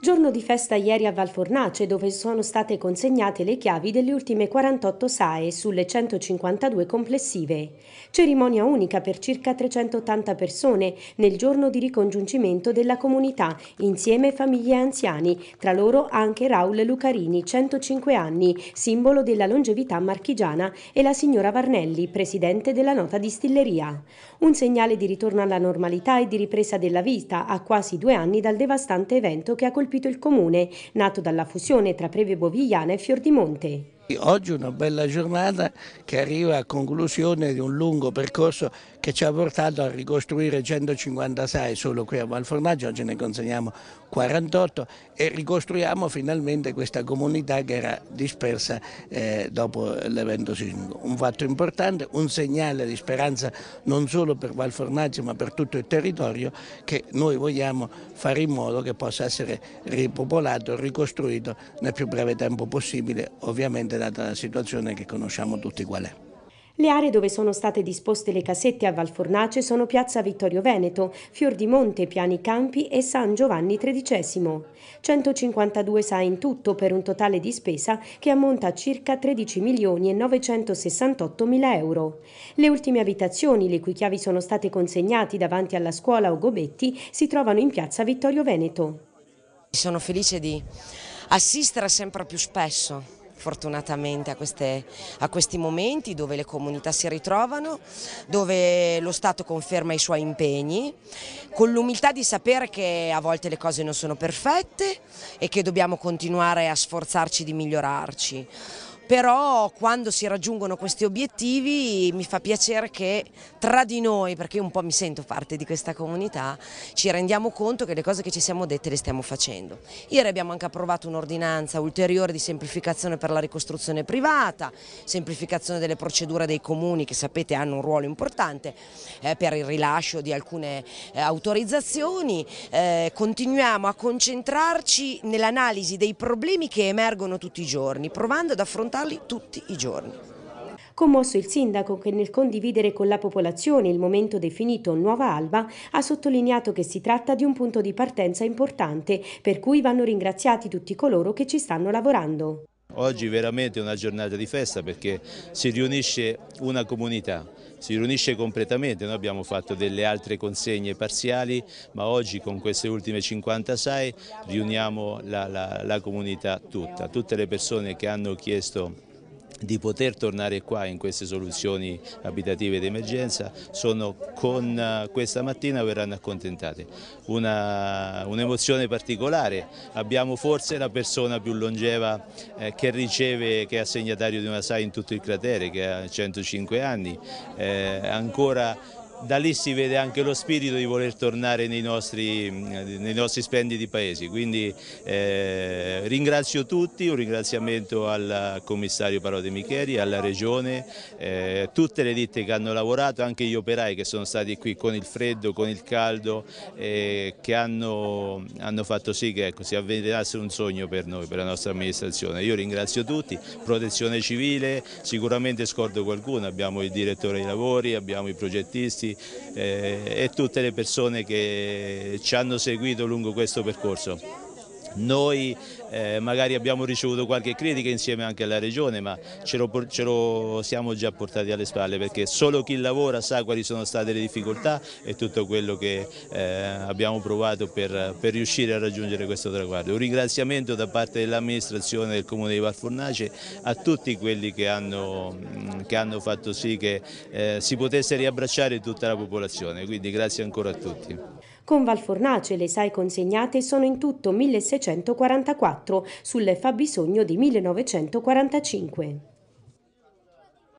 Giorno di festa ieri a Valfornace dove sono state consegnate le chiavi delle ultime 48 SAE sulle 152 complessive. Cerimonia unica per circa 380 persone nel giorno di ricongiungimento della comunità insieme famiglie e anziani, tra loro anche Raul Lucarini, 105 anni, simbolo della longevità marchigiana e la signora Varnelli, presidente della nota distilleria. Un segnale di ritorno alla normalità e di ripresa della vita a quasi due anni dal devastante evento che ha colpito colpito il comune, nato dalla fusione tra Preve Bovigliana e Fiordimonte. Oggi una bella giornata che arriva a conclusione di un lungo percorso che ci ha portato a ricostruire 156 solo qui a Valformaggio, oggi ne consegniamo 48 e ricostruiamo finalmente questa comunità che era dispersa eh, dopo l'evento sismico. Un fatto importante, un segnale di speranza non solo per Valformaggio ma per tutto il territorio che noi vogliamo fare in modo che possa essere ripopolato, ricostruito nel più breve tempo possibile, ovviamente data la situazione che conosciamo tutti qual è. Le aree dove sono state disposte le casette a Valfornace sono Piazza Vittorio Veneto, Fior di Monte, Piani Campi e San Giovanni XIII. 152 SAE in tutto per un totale di spesa che ammonta a circa 13 milioni e 968 mila euro. Le ultime abitazioni, le cui chiavi sono state consegnate davanti alla scuola Ugobetti, si trovano in Piazza Vittorio Veneto. Sono felice di assistere sempre più spesso fortunatamente a, queste, a, questi momenti dove le comunità si ritrovano, dove lo Stato conferma i suoi impegni, con l'umiltà di sapere che a volte le cose non sono perfette e che dobbiamo continuare a sforzarci di migliorarci però quando si raggiungono questi obiettivi mi fa piacere che tra di noi, perché io un po' mi sento parte di questa comunità, ci rendiamo conto che le cose che ci siamo dette le stiamo facendo. Ieri abbiamo anche approvato un'ordinanza ulteriore di semplificazione per la ricostruzione privata, semplificazione delle procedure dei comuni che sapete hanno un ruolo importante eh, per il rilascio di alcune eh, autorizzazioni, eh, continuiamo a concentrarci nell'analisi dei problemi che emergono tutti i giorni, provando ad affrontare ambientali tutti i giorni. Commosso il sindaco che nel condividere con la popolazione il momento definito Nuova Alba ha sottolineato che si tratta di un punto di partenza importante per cui vanno ringraziati tutti coloro che ci stanno lavorando. Oggi veramente è una giornata di festa perché si riunisce una comunità si riunisce completamente, noi abbiamo fatto delle altre consegne parziali, ma oggi con queste ultime 56 riuniamo la, la, la comunità tutta, tutte le persone che hanno chiesto di poter tornare qua in queste soluzioni abitative d'emergenza sono con eh, questa mattina verranno accontentate. Un'emozione un particolare, abbiamo forse la persona più longeva eh, che riceve, che è assegnatario di una SAI in tutto il cratere, che ha 105 anni, eh, ancora da lì si vede anche lo spirito di voler tornare nei nostri, eh, nei nostri splendidi paesi. Quindi eh, ringrazio tutti, un ringraziamento al commissario Parodi Micheri, alla Regione, eh, tutte le ditte che hanno lavorato, anche gli operai che sono stati qui con il freddo, con il caldo, eh, che hanno, hanno, fatto sì che ecco, si avvenisse un sogno per noi, per la nostra amministrazione. Io ringrazio tutti, protezione civile, sicuramente scordo qualcuno, abbiamo il direttore dei lavori, abbiamo i progettisti, Rossi eh, e tutte le persone che ci hanno seguito lungo questo percorso. Noi eh, magari abbiamo ricevuto qualche critica insieme anche alla Regione, ma ce lo, ce lo, siamo già portati alle spalle perché solo chi lavora sa quali sono state le difficoltà e tutto quello che eh, abbiamo provato per, per, riuscire a raggiungere questo traguardo. Un ringraziamento da parte dell'amministrazione del Comune di Valfornace a tutti quelli che hanno che hanno fatto sì che eh, si potesse riabbracciare tutta la popolazione, quindi grazie ancora a tutti. Con Valfornace le SAI consegnate sono in tutto 1644 sul fabbisogno di 1945.